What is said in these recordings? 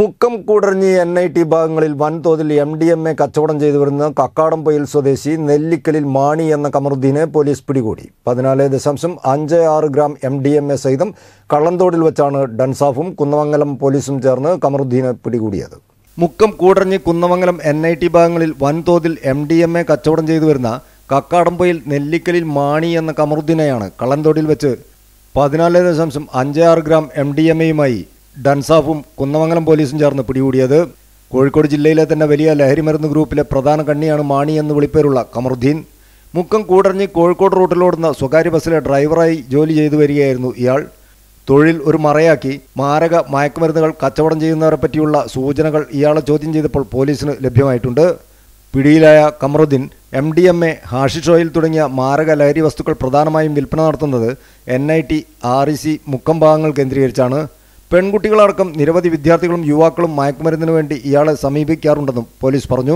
Mukkam Koodaranji N I T ഭാഗങ്ങളിൽ വൻതോതിൽ M D M A കച്ചവടം ചെയ്തു വരുന്ന കക്കാടംപൊയിൽ സ്വദേശി നെല്ലിക്കലിൽ മാണി എന്ന കമറുദ്ദീനെ പോലീസ് പിടികൂടി പതിനാല് ദശാംശം അഞ്ച് ആറ് gram M D M A സഹിതം കള്ളന്തോടിൽ വെച്ചാണ് ഡൻസാഫും കുന്നമംഗലം പോലീസും ചേർന്ന് കമറുദ്ദീനെ പിടികൂടിയത് Mukkam Koodaranji Kunnamangalam N I T ഭാഗങ്ങളിൽ വൻതോതിൽ എം ഡി എം എ കച്ചവടം ചെയ്തു വരുന്ന കക്കാടംപൊയിൽ നെല്ലിക്കലിൽ മാണി എന്ന കമറുദ്ദീനെയാണ് കള്ളന്തോടിൽ വെച്ച് പതിനാല് ദശാംശം അഞ്ച് ആറ് ഗ്രാം എം ഡി എം എയുമായി ഡൻസാഫും കുന്നമംഗലം പോലീസും ചേർന്ന് പിടികൂടിയത് കോഴിക്കോട് ജില്ലയിലെ തന്നെ വലിയ മരുന്ന് ഗ്രൂപ്പിലെ പ്രധാന കണ്ണിയാണ് മാണി എന്ന് വിളിപ്പേരുള്ള കമറുദ്ദീൻ മുക്കം കൂടറിഞ്ഞ് കോഴിക്കോട് റൂട്ടിലോടുന്ന സ്വകാര്യ ബസ്സിലെ ഡ്രൈവറായി ജോലി ചെയ്തു വരികയായിരുന്നു ഇയാൾ തൊഴിൽ ഒരു മറയാക്കി മാരക മയക്കുമരുന്നുകൾ കച്ചവടം ചെയ്യുന്നവരെ പറ്റിയുള്ള സൂചനകൾ ഇയാളെ ചോദ്യം ചെയ്തപ്പോൾ പോലീസിന് ലഭ്യമായിട്ടുണ്ട് പിടിയിലായ Kamaruddin M D M A hashish oil തുടങ്ങിയ മാരക ലഹരി വസ്തുക്കൾ പ്രധാനമായും വിൽപ്പന നടത്തുന്നത് N I T R E C Mukkam ഭാഗങ്ങൾ കേന്ദ്രീകരിച്ചാണ് പെൺകുട്ടികളടക്കം നിരവധി വിദ്യാർത്ഥികളും യുവാക്കളും മയക്കുമരുന്നിനു വേണ്ടി ഇയാളെ സമീപിക്കാറുണ്ടെന്നും പോലീസ് പറഞ്ഞു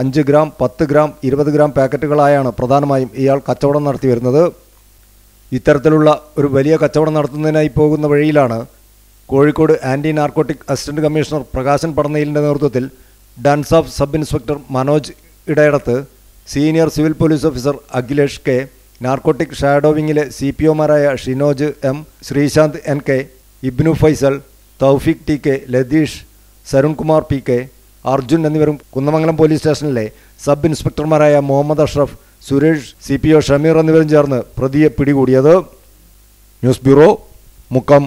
അഞ്ച് ഗ്രാം പത്ത് ഗ്രാം ഇരുപത് ഗ്രാം പാക്കറ്റുകളായാണ് പ്രധാനമായും ഇയാൾ കച്ചവടം നടത്തി വരുന്നത് ഇത്തരത്തിലുള്ള ഒരു വലിയ കച്ചവടം നടത്തുന്നതിനായി പോകുന്ന വഴിയിലാണ് Kozhikode anti narcotic assistant commissioner Prakashan പടന്നയിലിൻ്റെ നേതൃത്വത്തിൽ DANSAF sub inspector Manoj Edayadath senior civil police officer Akhilesh K narcotic ഷാഡോവിങ്ങിലെ സി പി ഒമാരായ Shinoj M Sreesanth N K Ibnu Faisal Thoufeeq T K Latheesh Sarunkumar P K Arjun എന്നിവരും കുന്നമംഗലം പോലീസ് സ്റ്റേഷനിലെ സബ് ഇൻസ്പെക്ടർമാരായ Muhammad Ashraf Suresh C P O Shameer എന്നിവരും ചേർന്ന് പ്രതിയെ പിടികൂടിയത് ന്യൂസ് ബ്യൂറോ മുക്കം